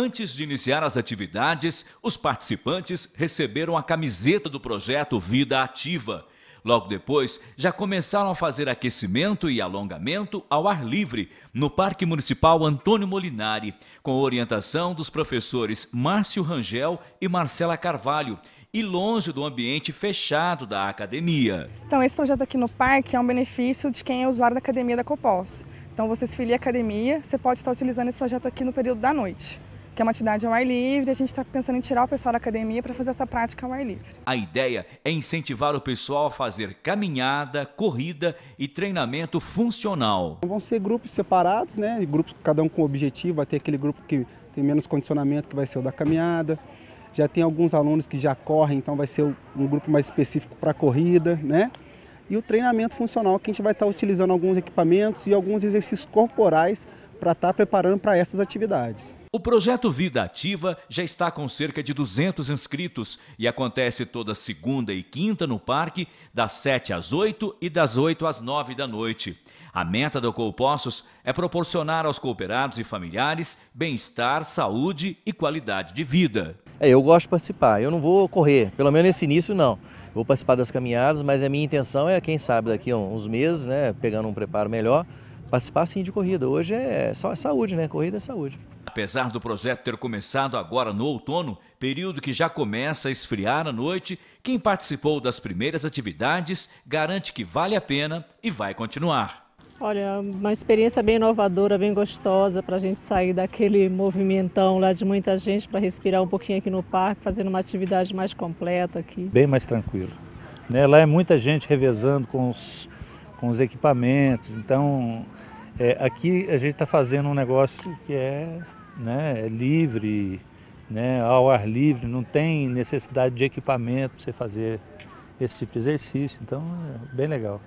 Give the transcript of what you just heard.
Antes de iniciar as atividades, os participantes receberam a camiseta do projeto Vida Ativa. Logo depois, já começaram a fazer aquecimento e alongamento ao ar livre no Parque Municipal Antônio Molinari, com orientação dos professores Márcio Rangel e Marcela Carvalho, e longe do ambiente fechado da academia. Então, esse projeto aqui no parque é um benefício de quem é usuário da academia da Copos. Então, você se filia à academia, você pode estar utilizando esse projeto aqui no período da noite que é uma atividade ao ar livre. A gente está pensando em tirar o pessoal da academia para fazer essa prática ao ar livre. A ideia é incentivar o pessoal a fazer caminhada, corrida e treinamento funcional. Vão ser grupos separados, né? Grupos cada um com objetivo. Vai ter aquele grupo que tem menos condicionamento, que vai ser o da caminhada. Já tem alguns alunos que já correm, então vai ser um grupo mais específico para corrida, né? E o treinamento funcional, que a gente vai estar tá utilizando alguns equipamentos e alguns exercícios corporais para estar tá preparando para essas atividades. O projeto Vida Ativa já está com cerca de 200 inscritos e acontece toda segunda e quinta no parque, das 7 às 8 e das 8 às 9 da noite. A meta do Colpossos é proporcionar aos cooperados e familiares bem-estar, saúde e qualidade de vida. É, eu gosto de participar, eu não vou correr, pelo menos nesse início não. vou participar das caminhadas, mas a minha intenção é, quem sabe, daqui a uns meses, né, pegando um preparo melhor, participar sim de corrida. Hoje é só é saúde, né? Corrida é saúde. Apesar do projeto ter começado agora no outono, período que já começa a esfriar à noite, quem participou das primeiras atividades garante que vale a pena e vai continuar. Olha, uma experiência bem inovadora, bem gostosa para a gente sair daquele movimentão lá de muita gente para respirar um pouquinho aqui no parque, fazendo uma atividade mais completa aqui. Bem mais tranquilo. Né? Lá é muita gente revezando com os com os equipamentos. Então, é, aqui a gente está fazendo um negócio que é, né, é livre, né, ao ar livre, não tem necessidade de equipamento para você fazer esse tipo de exercício, então é bem legal.